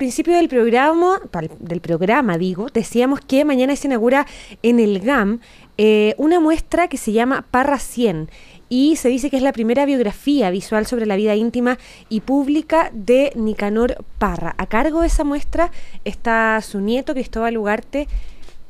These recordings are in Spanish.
principio del programa, del programa digo, decíamos que mañana se inaugura en el GAM eh, una muestra que se llama Parra 100 y se dice que es la primera biografía visual sobre la vida íntima y pública de Nicanor Parra. A cargo de esa muestra está su nieto Cristóbal Ugarte.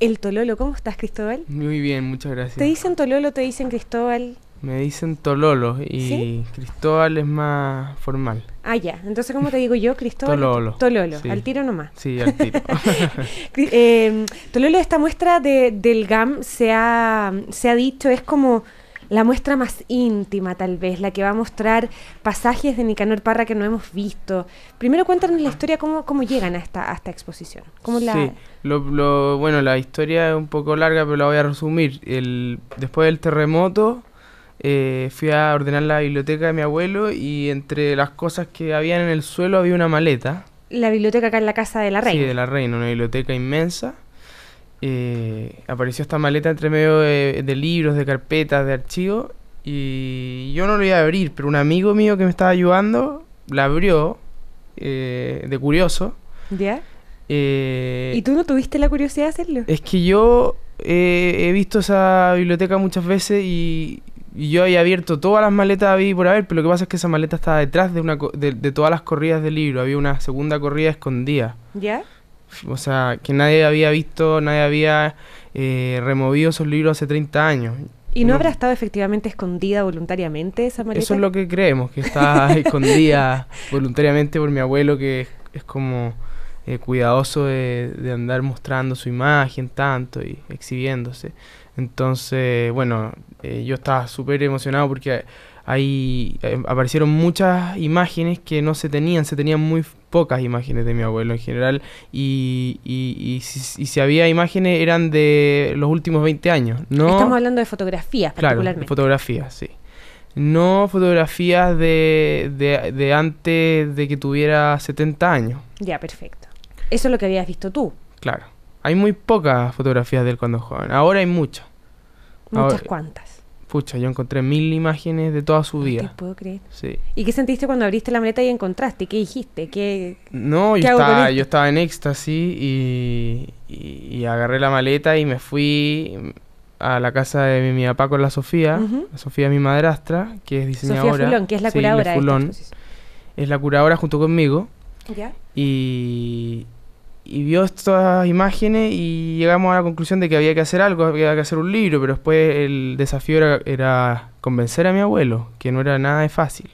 El Tololo, ¿cómo estás Cristóbal? Muy bien, muchas gracias. ¿Te dicen Tololo, te dicen Cristóbal? Me dicen Tololo y Cristóbal es más formal. Ah, ya. Entonces, ¿cómo te digo yo? Cristóbal. Tololo. Tololo. Al tiro nomás. Sí, al tiro. Em, Tololo, esta muestra de, del GAM se ha, dicho, es como la muestra más íntima, tal vez, la que va a mostrar pasajes de Nicanor Parra que no hemos visto. Primero, cuéntanos la historia, cómo, cómo llegan a esta, a esta exposición. Sí, bueno, la historia es un poco larga, pero la voy a resumir. El, después del terremoto eh, fui a ordenar la biblioteca de mi abuelo y entre las cosas que habían en el suelo había una maleta. La biblioteca acá en la casa de la reina. Sí, de la reina, una biblioteca inmensa. Eh, apareció esta maleta entre medio de, libros, de carpetas, de archivos y yo no lo iba a abrir, pero un amigo mío que me estaba ayudando la abrió eh, de curioso. ¿Ya? ¿Y tú no tuviste la curiosidad de hacerlo? Es que yo he visto esa biblioteca muchas veces y, y yo había abierto todas las maletas vi por haber, pero lo que pasa es que esa maleta estaba detrás de, una de, todas las corridas del libro. Había una segunda corrida escondida. ¿Ya? O sea, que nadie había visto, nadie había eh, removido esos libros hace 30 años. ¿Y no, habrá estado efectivamente escondida voluntariamente esa maleta? Eso es lo que creemos, que está escondida voluntariamente por mi abuelo, que es como eh, cuidadoso de, andar mostrando su imagen tanto y exhibiéndose. Entonces, bueno, eh, yo estaba súper emocionado porque ahí eh, aparecieron muchas imágenes que no se tenían, se tenían muy pocas imágenes de mi abuelo en general y, y, si, si, había imágenes eran de los últimos 20 años. No, Estamos hablando de fotografías particularmente. fotografías, sí no fotografías de, de, de, antes de que tuviera 70 años. Ya, perfecto. Eso es lo que habías visto tú. Claro. Hay muy pocas fotografías de él cuando joven. Ahora hay muchas. ¿Muchas cuantas Pucha, yo encontré mil imágenes de toda su vida. te puedo creer. Sí. ¿Y qué sentiste cuando abriste la maleta y encontraste? ¿Qué dijiste? ¿Qué, no, yo, estaba, yo estaba en éxtasis y, agarré la maleta y me fui a la casa de mi, papá con la Sofía. la Sofía es mi madrastra, que es diseñadora. Sofía Fulón, que es la curadora. Fulón, es la curadora junto conmigo. ¿Ya? Y y vio estas imágenes y llegamos a la conclusión de que había que hacer algo, había que hacer un libro, pero después el desafío era, convencer a mi abuelo, que no era nada de fácil.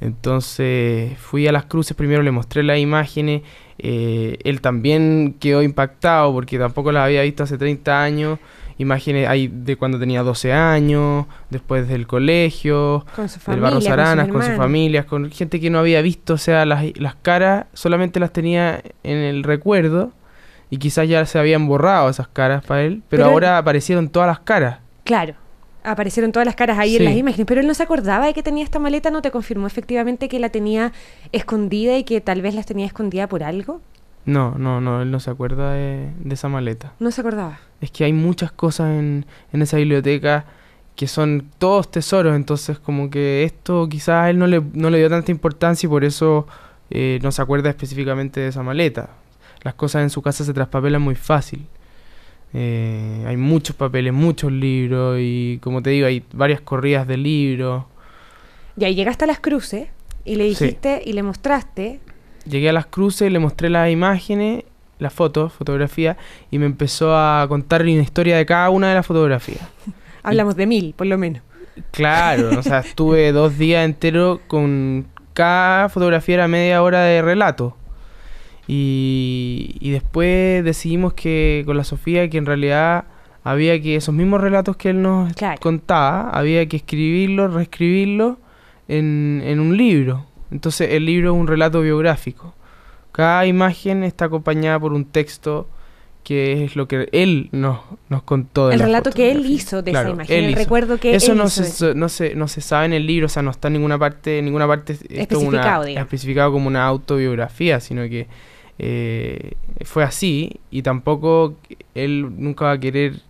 Entonces fui a las cruces, primero le mostré las imágenes, eh, él también quedó impactado porque tampoco las había visto hace 30 años imágenes hay de cuando tenía 12 años, después del colegio, con su Aranas, con, sus familias, con gente que no había visto, o sea, las, caras solamente las tenía en el recuerdo y quizás ya se habían borrado esas caras para él, pero, ahora aparecieron todas las caras. Claro, aparecieron todas las caras ahí en las imágenes, pero él no se acordaba de que tenía esta maleta, ¿no te confirmó efectivamente que la tenía escondida y que tal vez las tenía escondida por algo? No, no, no, él no se acuerda de, esa maleta. No se acordaba. Es que hay muchas cosas en, esa biblioteca que son todos tesoros, entonces como que esto quizás él no le, dio tanta importancia y por eso eh, no se acuerda específicamente de esa maleta. Las cosas en su casa se traspapelan muy fácil. Eh, hay muchos papeles, muchos libros y como te digo, hay varias corridas de libros. Y ahí llegaste a las cruces y le dijiste y le mostraste llegué a las cruces, le mostré las imágenes, las fotos, fotografía, y me empezó a contar una historia de cada una de las fotografías. Hablamos de mil, por lo menos. Claro, o sea, estuve dos días enteros con cada fotografía era media hora de relato. Y, después decidimos que con la Sofía que en realidad había que esos mismos relatos que él nos contaba, había que escribirlos, reescribirlos en, en un libro. Entonces el libro es un relato biográfico. Cada imagen está acompañada por un texto que es lo que él nos, nos contó. el relato que él hizo de esa imagen, el recuerdo que Eso no, se, no, se, sabe en el libro, o sea, no está en ninguna parte, ninguna parte especificado, como una autobiografía, sino que eh, fue así y tampoco él nunca va a querer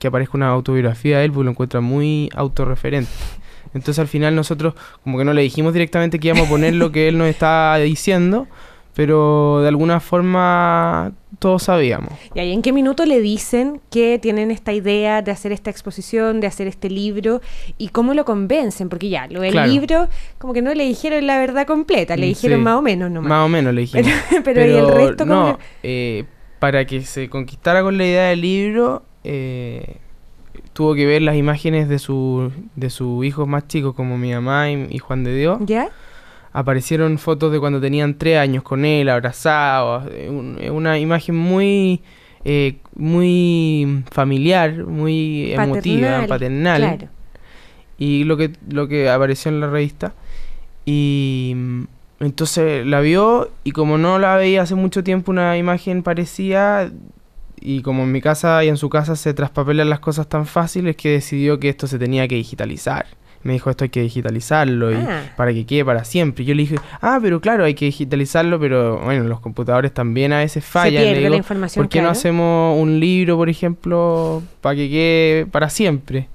que aparezca una autobiografía de él porque lo encuentra muy autorreferente. Entonces al final nosotros como que no le dijimos directamente que íbamos a poner lo que él nos está diciendo, pero de alguna forma todos sabíamos. ¿Y ahí en qué minuto le dicen que tienen esta idea de hacer esta exposición, de hacer este libro y cómo lo convencen? Porque ya, lo del libro como que no le dijeron la verdad completa, le mm, dijeron más o menos nomás. Más o menos le dijeron. Pero, ¿y el resto? Como no, eh, para que se conquistara con la idea del libro... Eh, tuvo que ver las imágenes de su de sus hijos más chicos, como mi mamá y, Juan de Dios. ¿Ya? Aparecieron fotos de cuando tenían tres años con él, abrazados. Eh, eh, una imagen muy, eh, muy familiar, muy emotiva, paternal. Claro. Y lo que, lo que apareció en la revista. Y mm, entonces la vio y como no la veía hace mucho tiempo una imagen parecía y como en mi casa y en su casa se traspapelan las cosas tan fáciles que decidió que esto se tenía que digitalizar. Me dijo, esto hay que digitalizarlo y ah. para que quede para siempre. yo le dije, ah, pero claro, hay que digitalizarlo, pero bueno, los computadores también a veces fallan. ¿Por qué no hacemos un libro, por ejemplo, para que quede para siempre?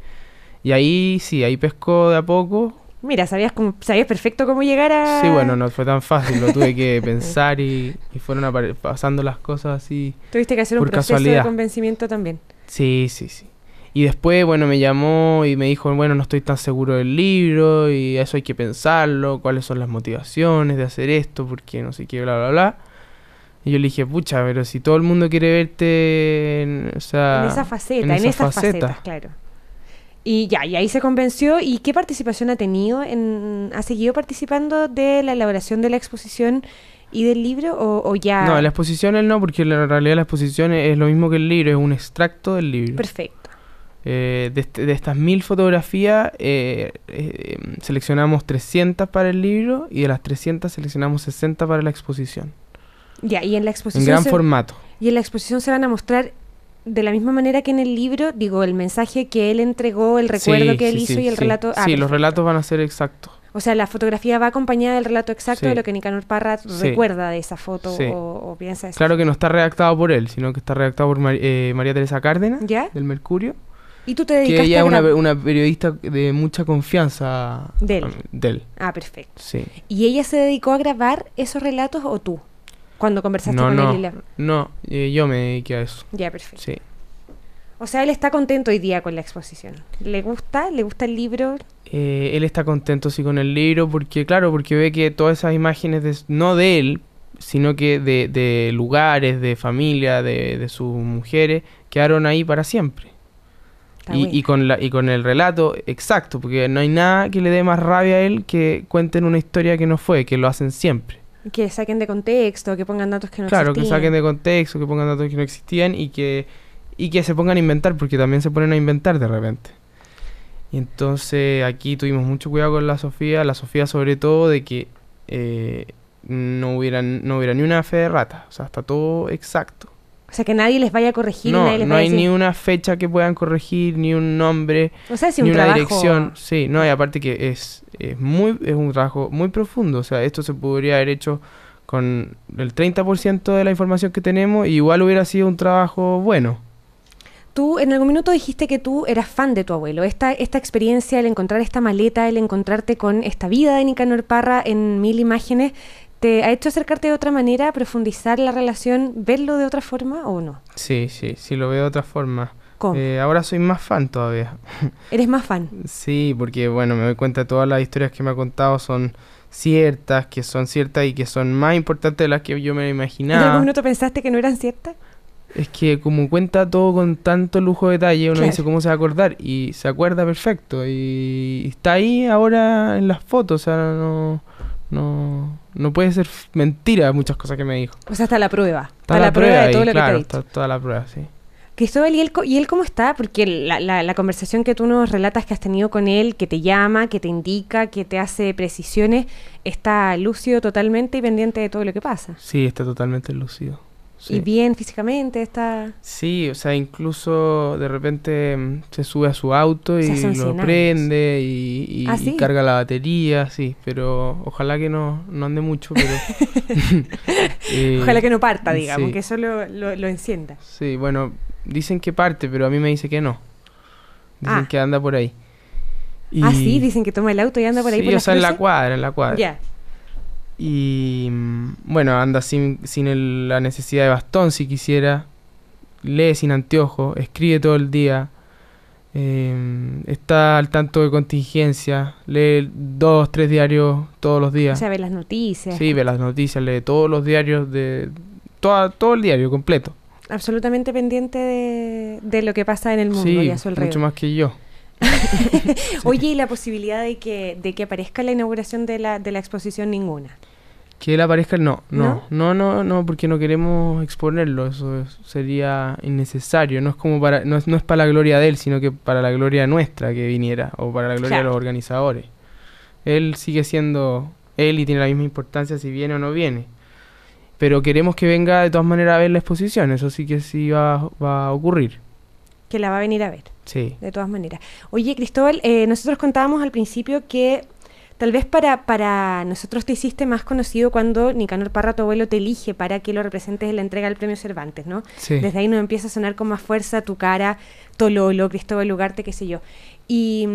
Y ahí sí, ahí pescó de a poco Mira, sabías, cómo, sabías perfecto cómo llegar a... Sí, bueno, no fue tan fácil, lo tuve que pensar y, y fueron pasando las cosas así. Tuviste que hacer un proceso casualidad. de convencimiento también. Sí, sí, sí. Y después, bueno, me llamó y me dijo, bueno, no estoy tan seguro del libro y eso hay que pensarlo, cuáles son las motivaciones de hacer esto, porque no sé qué, bla, bla, bla. Y yo le dije, pucha, pero si todo el mundo quiere verte en, o sea, en esa faceta, en, esa faceta. claro. Y ya, y ahí se convenció. ¿Y qué participación ha tenido? En, ¿Ha seguido participando de la elaboración de la exposición y del libro o, ya...? No, la exposición no, porque en realidad la exposición es, lo mismo que el libro, es un extracto del libro. Perfecto. Eh, este, de, estas mil fotografías eh, eh, seleccionamos 300 para el libro y de las 300 seleccionamos 60 para la exposición. Ya, y en la exposición... En gran formato. Y en la exposición se van a mostrar de la misma manera que en el libro, digo, el mensaje que él entregó, el recuerdo que él hizo y el relato. Ah, sí, los relatos van a ser exactos. O sea, la fotografía va acompañada del relato exacto de lo que Nicanor Parra recuerda de esa foto o, piensa. Eso. Claro que no está redactado por él, sino que está redactado por eh, María Teresa Cárdenas, del Mercurio. ¿Y tú te dedicaste que ella es una, periodista de mucha confianza de él. Ah, perfecto. Sí. ¿Y ella se dedicó a grabar esos relatos o tú? Cuando conversaste con él No, eh, yo me dediqué a eso. Ya, perfecto. Sí. O sea, él está contento hoy día con la exposición. ¿Le gusta? ¿Le gusta el libro? Eh, él está contento, sí, con el libro, porque, claro, porque ve que todas esas imágenes, no de él, sino que de, lugares, de familia, de, sus mujeres, quedaron ahí para siempre. y, con la, y con el relato exacto, porque no hay nada que le dé más rabia a él que cuenten una historia que no fue, que lo hacen siempre. Que saquen de contexto, que pongan datos que no existían. Claro, que saquen de contexto, que pongan datos que no existían y que, y que se pongan a inventar, porque también se ponen a inventar de repente. Y entonces aquí tuvimos mucho cuidado con la Sofía, la Sofía sobre todo de que eh, no, hubiera, no hubiera ni una fe de rata, o sea, está todo exacto. O sea, que nadie les vaya a corregir. No, no hay ni una fecha que puedan corregir, ni un nombre, ni una dirección. Sí, no, hay. aparte que es, es, muy, es un trabajo muy profundo. O sea, esto se podría haber hecho con el 30% de la información que tenemos, y igual hubiera sido un trabajo bueno. Tú en algún minuto dijiste que tú eras fan de tu abuelo. Esta, esta experiencia, el encontrar esta maleta, el encontrarte con esta vida de Nicanor Parra en mil imágenes, ¿Te ha hecho acercarte de otra manera, profundizar la relación, verlo de otra forma o no? Sí, sí, sí lo veo de otra forma. ¿Cómo? Eh, ahora soy más fan todavía. ¿Eres más fan? sí, porque bueno, me doy cuenta de todas las historias que me ha contado son ciertas, que son ciertas y que son más importantes de las que yo me imaginaba. ¿En algún momento pensaste que no eran ciertas? Es que como cuenta todo con tanto lujo de detalle, uno dice cómo se va a acordar y se acuerda perfecto y está ahí ahora en las fotos, o sea, no... No, no puede ser mentira muchas cosas que me dijo. O sea, está la prueba. Está, la, prueba, de todo lo que te claro Está toda la prueba, sí. ¿y él, cómo está? Porque la, la, conversación que tú nos relatas que has tenido con él, que te llama, que te indica, que te hace precisiones, está lúcido totalmente y pendiente de todo lo que pasa. Sí, está totalmente lúcido y bien físicamente está... Sí, o sea, incluso de repente mm, se sube a su auto y lo prende y, ah, carga la batería, sí, pero ojalá que no, ande mucho, pero... Eh, ojalá que no parta, digamos, que eso lo, lo, encienda. Sí, bueno, dicen que parte, pero a mí me dice que no. Dicen ah. que anda por ahí. Ah, sí, dicen que toma el auto y anda por ahí. Por o en la cuadra, en la cuadra. Ya. Y mm, bueno, anda sin, sin la necesidad de bastón si quisiera. Lee sin anteojo, escribe todo el día. Em, está al tanto de contingencia, lee dos, tres diarios todos los días. O sea, ve las noticias. Sí, ve las noticias, lee todos los diarios de... Toda, todo el diario completo. Absolutamente pendiente de, lo que pasa en el mundo y a mucho más que yo. Oye, ¿y la posibilidad de que, de que aparezca la inauguración de la, de la exposición ninguna? Que él aparezca, no, no, no, no, no, porque no queremos exponerlo, eso sería innecesario, no es como para, no es, para la gloria de él, sino que para la gloria nuestra que viniera, o para la gloria de los organizadores. Él sigue siendo él y tiene la misma importancia si viene o no viene. Pero queremos que venga de todas maneras a ver la exposición, eso sí que sí va, va a ocurrir. Que la va a venir a ver. Sí. De todas maneras. Oye, Cristóbal, eh, nosotros contábamos al principio que Tal vez para, para nosotros te hiciste más conocido cuando Nicanor Parra, tu abuelo, te elige para que lo representes en la entrega del premio Cervantes, ¿no? Desde ahí nos empieza a sonar con más fuerza tu cara, Tololo, Cristóbal Ugarte, qué sé yo. Y,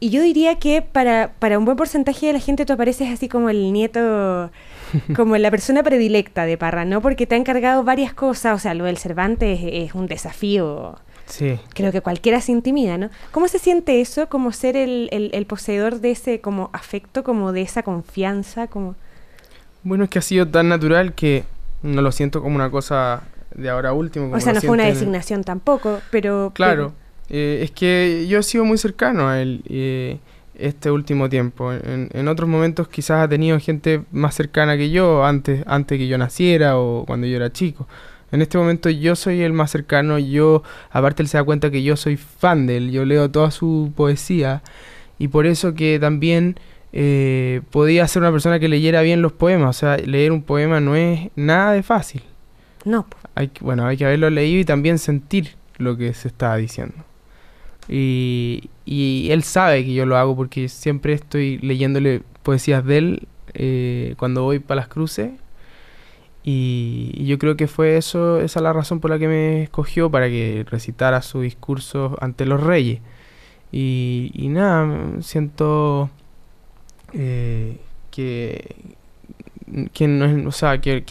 yo diría que para, para un buen porcentaje de la gente tú apareces así como el nieto como la persona predilecta de Parra, ¿no? Porque te ha encargado varias cosas, o sea, lo del Cervantes es, un desafío. Sí. Creo que cualquiera se intimida, ¿no? ¿Cómo se siente eso, como ser el, poseedor de ese como afecto, como de esa confianza, como... Bueno, es que ha sido tan natural que no lo siento como una cosa de ahora último. o sea, no fue una designación tampoco, pero... Claro, eh, es que yo he sido muy cercano a él. Eh, este último tiempo. En, otros momentos quizás ha tenido gente más cercana que yo, antes, antes que yo naciera o cuando yo era chico. En este momento yo soy el más cercano, yo, aparte él se da cuenta que yo soy fan de él, yo leo toda su poesía y por eso que también eh, podía ser una persona que leyera bien los poemas, o sea, leer un poema no es nada de fácil. No. Hay, bueno, hay que haberlo leído y también sentir lo que se está diciendo. Y, y, él sabe que yo lo hago porque siempre estoy leyéndole poesías de él eh, cuando voy para las cruces. Y, yo creo que fue eso, esa la razón por la que me escogió para que recitara su discurso ante los reyes. Y, nada, siento eh, que, que, no, o sea, que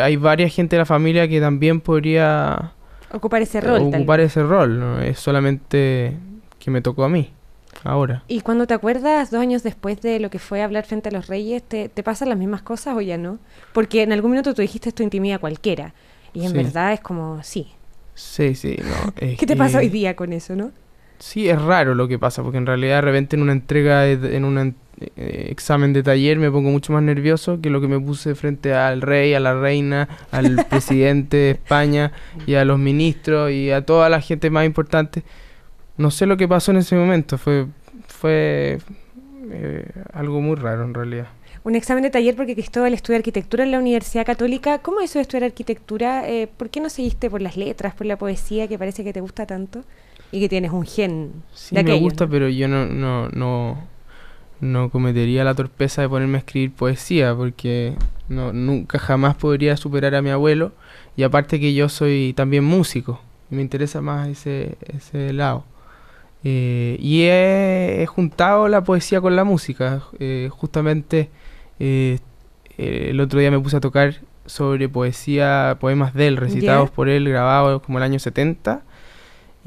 hay varias gente de la familia que también podría Ocupar ese rol. Ocupar ese rol, es solamente que me tocó a mí, ahora. ¿Y cuando te acuerdas, dos años después de lo que fue hablar frente a los reyes, te, pasan las mismas cosas o ya no? Porque en algún minuto tú dijiste esto intimida a cualquiera, y en verdad es como, sí. Sí, sí, ¿Qué te pasa hoy día con eso, no? Sí, es raro lo que pasa, porque en realidad de repente en una entrega, en un eh, examen de taller me pongo mucho más nervioso que lo que me puse frente al rey, a la reina, al presidente de España y a los ministros y a toda la gente más importante. No sé lo que pasó en ese momento, fue, fue eh, algo muy raro en realidad. Un examen de taller porque Cristóbal de arquitectura en la Universidad Católica. ¿Cómo eso de estudiar arquitectura? Eh, ¿Por qué no seguiste por las letras, por la poesía que parece que te gusta tanto? y que tienes un gen. de me gusta, pero yo no, no, no, cometería la torpeza de ponerme a escribir poesía, porque no, nunca jamás podría superar a mi abuelo. Y aparte que yo soy también músico, me interesa más ese, lado. Eh, y he, juntado la poesía con la música. Eh, justamente eh, el otro día me puse a tocar sobre poesía, poemas de él, recitados por él, grabados como el año 70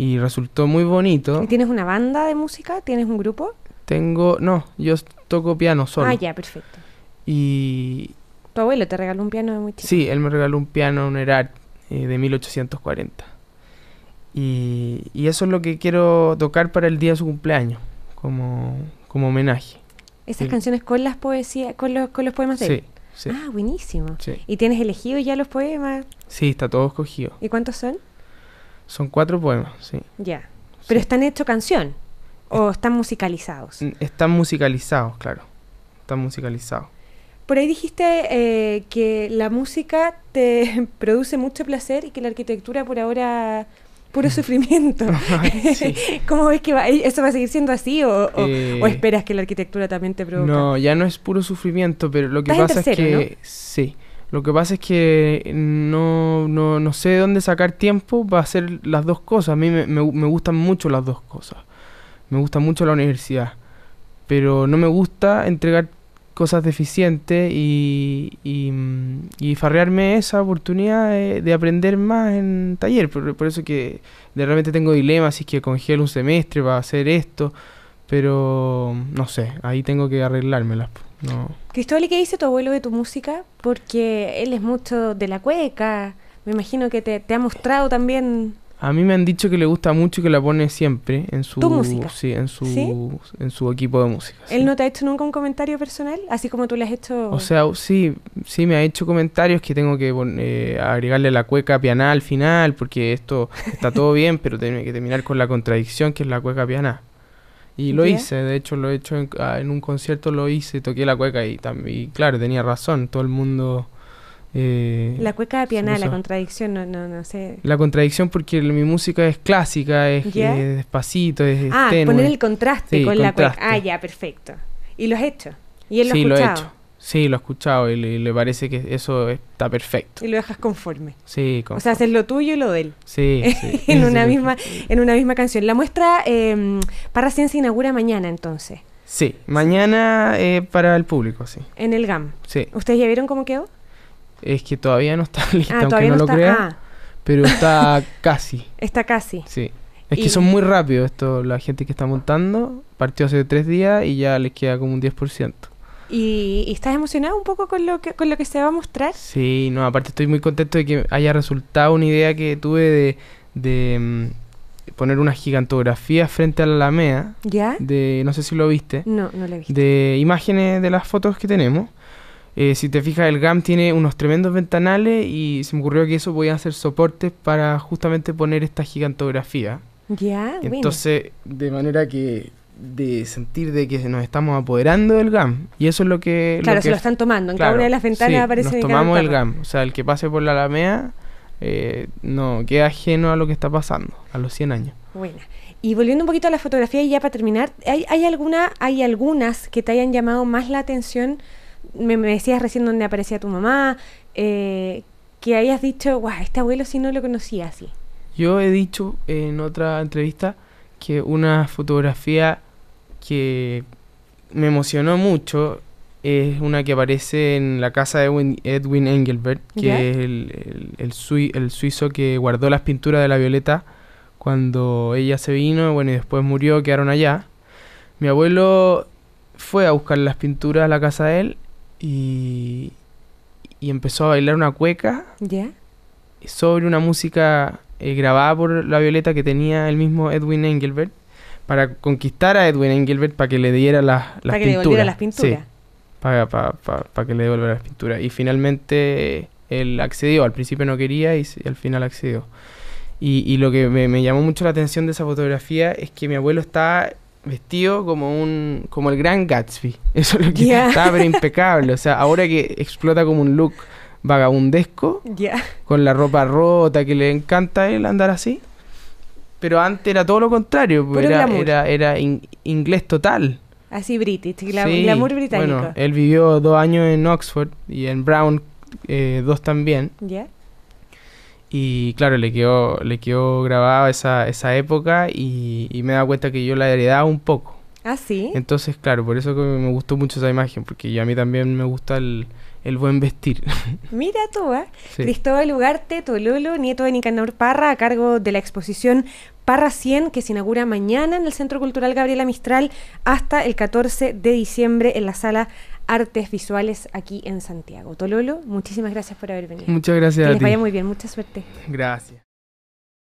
y resultó muy bonito. tienes una banda de música? ¿Tienes un grupo? Tengo, no, yo toco piano solo. Ah, ya, perfecto. Y... Tu abuelo te regaló un piano de muy Sí, él me regaló un piano, un Erard eh, de 1840. Y, y eso es lo que quiero tocar para el día de su cumpleaños, como, como homenaje. ¿Esas canciones con las poesías, con los, con los poemas de él? Sí. Ah, buenísimo. ¿Y tienes elegido ya los poemas? Sí, está todo escogido. ¿Y cuántos son? Son cuatro poemas, sí. Ya. ¿Pero están hecho canción? ¿O eh, están musicalizados? Mm, están musicalizados, claro. Están musicalizados. Por ahí dijiste eh, que la música te produce mucho placer y que la arquitectura por ahora puro mm. sufrimiento. ¿Cómo ves que ¿E-, eso va a seguir siendo así o, eh, esperas que la arquitectura también te provoque? No, ya no es puro sufrimiento, pero lo que pasa es que sí. Lo que pasa es que no, no, no sé dónde sacar tiempo para hacer las dos cosas. A mí me, me, gustan mucho las dos cosas. Me gusta mucho la universidad. Pero no me gusta entregar cosas deficientes y, y, mm, farrearme esa oportunidad eh, de, aprender más en taller. Por, eso que de tengo dilemas, si es que congelo un semestre para hacer esto. Pero no sé, ahí tengo que arreglármelas. No. Cristóbal, ¿y qué dice tu abuelo de tu música? Porque él es mucho de la cueca. Me imagino que te, ha mostrado también. A mí me han dicho que le gusta mucho y que la pone siempre en su Sí, en su en su equipo de música. ¿Él no te ha hecho nunca un comentario personal, así como tú le has hecho? O sea, sí, sí me ha hecho comentarios que tengo que eh, agregarle la cueca pianá al final, porque esto está todo bien, pero tiene que terminar con la contradicción que es la cueca pianá. Y lo hice, de hecho lo he hecho ah, en, un concierto, lo hice, toqué la cueca y, también claro, tenía razón, todo el mundo... Eh, la cueca de piano la contradicción, no, no, no sé. La contradicción porque mi música es clásica, es, despacito, es... Ah, poner el contraste con la cueca. Ah, ya, perfecto. ¿Y lo has hecho? ¿Y él lo sí, ha escuchado? lo he hecho. Sí, lo he escuchado y le, parece que eso está perfecto. Y lo dejas conforme. Sí, conforme. O sea, haces lo tuyo y lo de él. Sí. en, una misma, en una misma canción. La muestra para em, Parra se inaugura mañana entonces. Sí, mañana eh, para el público, sí. En el GAM. Sí. ¿Ustedes ya vieron cómo quedó? Es que todavía no está lista, ah, aunque no, lo crea ah. Pero está casi. Está casi. Sí. Es que son muy rápidos esto, la gente que está montando. Partió hace tres días y ya les queda como un 10%. Y, estás emocionado un poco con lo que con lo que se va a mostrar. Sí, no, aparte estoy muy contento de que haya resultado una idea que tuve de, de mm, poner una gigantografía frente a la Alamea. ¿Ya? De, no sé si lo viste. No, no la he visto. De imágenes de las fotos que tenemos. Eh, si te fijas, el GAM tiene unos tremendos ventanales y se me ocurrió que eso podía hacer soportes para justamente poner esta gigantografía. Ya, Entonces, de manera que de sentir de que nos estamos apoderando del GAM. Y eso es lo que... Claro, se lo están tomando. En cada una de las ventanas sí, aparece... Nos tomamos el GAM. O sea, el que pase por la Alamea... Eh, no queda ajeno a lo que está pasando, a los 100 años. Bueno. Y volviendo un poquito a la fotografía y ya para terminar, ¿hay, hay, alguna, hay algunas que te hayan llamado más la atención? Me, decías recién donde aparecía tu mamá, eh, que hayas dicho, guau, este abuelo si no lo conocía así. Yo he dicho en otra entrevista que una fotografía que me emocionó mucho es una que aparece en la casa de Edwin Engelbert, que es el, el, suizo que guardó las pinturas de la Violeta cuando ella se vino, bueno, y después murió, quedaron allá. Mi abuelo fue a buscar las pinturas a la casa de él y, empezó a bailar una cueca sobre una música eh, grabada por la Violeta que tenía el mismo Edwin Engelbert para conquistar a Edwin Engelbert para que le diera las, las para que le devolviera las pinturas. para, que le devolviera las pinturas. Y finalmente él accedió. Al principio no quería y, al final accedió. Y, lo que me, llamó mucho la atención de esa fotografía es que mi abuelo está vestido como un como el gran Gatsby. Eso es lo que yeah. pero impecable. O sea, ahora que explota como un look vagabundesco, con la ropa rota que le encanta él andar así pero antes era todo lo contrario, pues, Puro era, era, inglés total. Así british, glamour británico. Bueno, él vivió dos años en Oxford y en Brown eh, dos también. Y claro, le quedó, le quedó grabada esa, esa época y, me he dado cuenta que yo la heredaba un poco. Ah, sí. Entonces, claro, por eso que me gustó mucho esa imagen, porque yo, a mí también me gusta el, el buen vestir. Mira tú, ¿eh? Cristóbal Ugarte, Tololo, nieto de Nicanor Parra, a cargo de la exposición Parra 100, que se inaugura mañana en el Centro Cultural Gabriela Mistral hasta el 14 de diciembre en la Sala Artes Visuales aquí en Santiago. Tololo, muchísimas gracias por haber venido. Muchas gracias. Que les vaya muy bien, mucha suerte. Gracias.